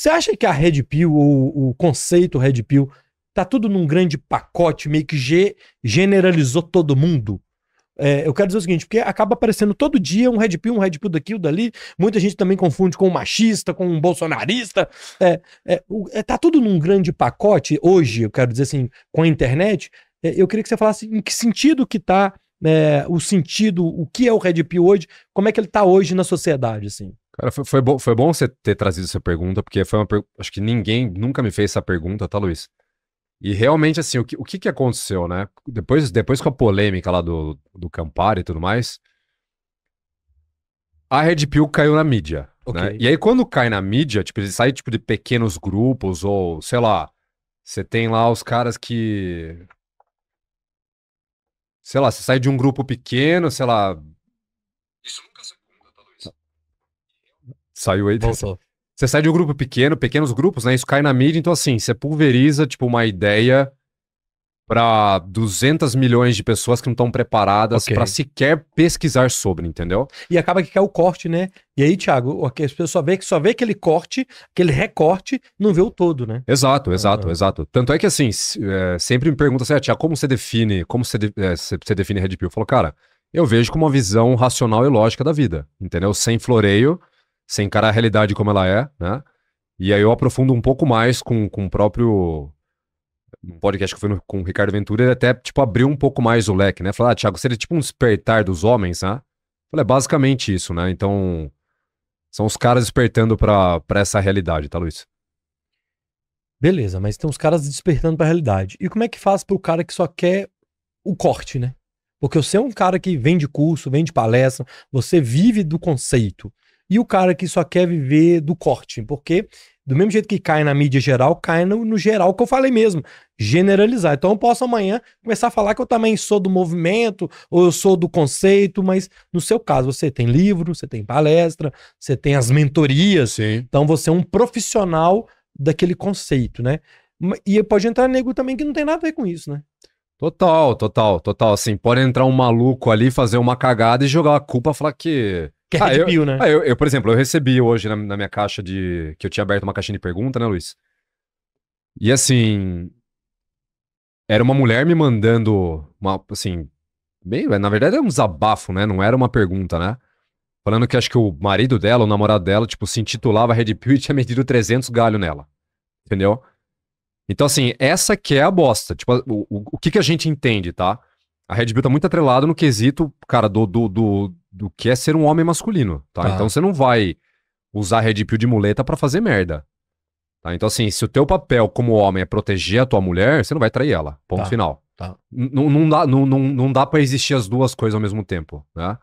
Você acha que a Red Pill, ou o conceito Red Pill, tá tudo num grande pacote, meio que ge generalizou todo mundo? É, eu quero dizer o seguinte, porque acaba aparecendo todo dia um Red Pill, um Red Pill daqui, um dali. Muita gente também confunde com um machista, com um bolsonarista. É, é, é, tá tudo num grande pacote hoje, eu quero dizer assim, com a internet. É, eu queria que você falasse em que sentido que tá é, o sentido, o que é o Red Pill hoje, como é que ele tá hoje na sociedade, assim. Cara, foi, foi, bom, foi bom você ter trazido essa pergunta, porque foi uma per... acho que ninguém nunca me fez essa pergunta, tá, Luiz? E realmente, assim, o que, o que, que aconteceu, né? Depois, depois com a polêmica lá do, do Campari e tudo mais, a Red Pill caiu na mídia. Né? Okay. Né? E aí, quando cai na mídia, tipo, ele sai tipo, de pequenos grupos, ou sei lá, você tem lá os caras que. Sei lá, você sai de um grupo pequeno, sei lá, Saiu aí. Voltou. Você sai de um grupo pequeno, pequenos grupos, né? Isso cai na mídia, então assim, você pulveriza, tipo, uma ideia para 200 milhões de pessoas que não estão preparadas okay. para sequer pesquisar sobre, entendeu? E acaba que cai o corte, né? E aí, Thiago, as pessoas só vê, só vê aquele corte, aquele recorte, não vê o todo, né? Exato, exato, ah. exato. Tanto é que assim, é, sempre me pergunta assim, ah, Thiago, como você define, como você, de, é, você define Red Pill? Eu falo, cara, eu vejo como uma visão racional e lógica da vida, entendeu? Sem floreio, sem encarar a realidade como ela é, né? E aí eu aprofundo um pouco mais com, com o próprio um podcast que foi no, com o Ricardo Ventura, ele até, tipo, abriu um pouco mais o leque, né? Falar, ah, Thiago, seria tipo um despertar dos homens, né? Falei, é basicamente isso, né? Então, são os caras despertando para essa realidade, tá, Luiz? Beleza, mas tem os caras despertando pra realidade. E como é que faz pro cara que só quer o corte, né? Porque você é um cara que vende curso, vende palestra, você vive do conceito e o cara que só quer viver do corte, porque do mesmo jeito que cai na mídia geral, cai no, no, geral que eu falei mesmo, generalizar. Então eu posso amanhã começar a falar que eu também sou do movimento, ou eu sou do conceito, mas no seu caso você tem livro, você tem palestra, você tem as mentorias, Sim. então você é um profissional daquele conceito, né? E pode entrar nego também que não tem nada a ver com isso, né? Total, total, total. Assim, pode entrar um maluco ali, fazer uma cagada e jogar a culpa, falar que que é ah, Red eu, Pill, né? Ah, eu, eu, por exemplo, eu recebi hoje na, na, minha caixa de. que eu tinha aberto uma caixinha de pergunta, né, Luiz? E assim. Era uma mulher me mandando uma. assim. Bem, na verdade era um desabafo, né? Não era uma pergunta, né? Falando que acho que o marido dela, o namorado dela, tipo, se intitulava Red Pill e tinha medido 300 galhos nela. Entendeu? Então, assim, essa que é a bosta. Tipo, o, o, o que, que a gente entende, tá? A Red Bull tá muito atrelada no quesito, cara, do, do, do, do que é ser um homem masculino, tá? tá. Então você não vai usar red pill de muleta para fazer merda. Tá? Então, assim, se o teu papel como homem é proteger a tua mulher, você não vai trair ela. Ponto tá. final. Tá. Não, dá, não dá para existir as duas coisas ao mesmo tempo, né?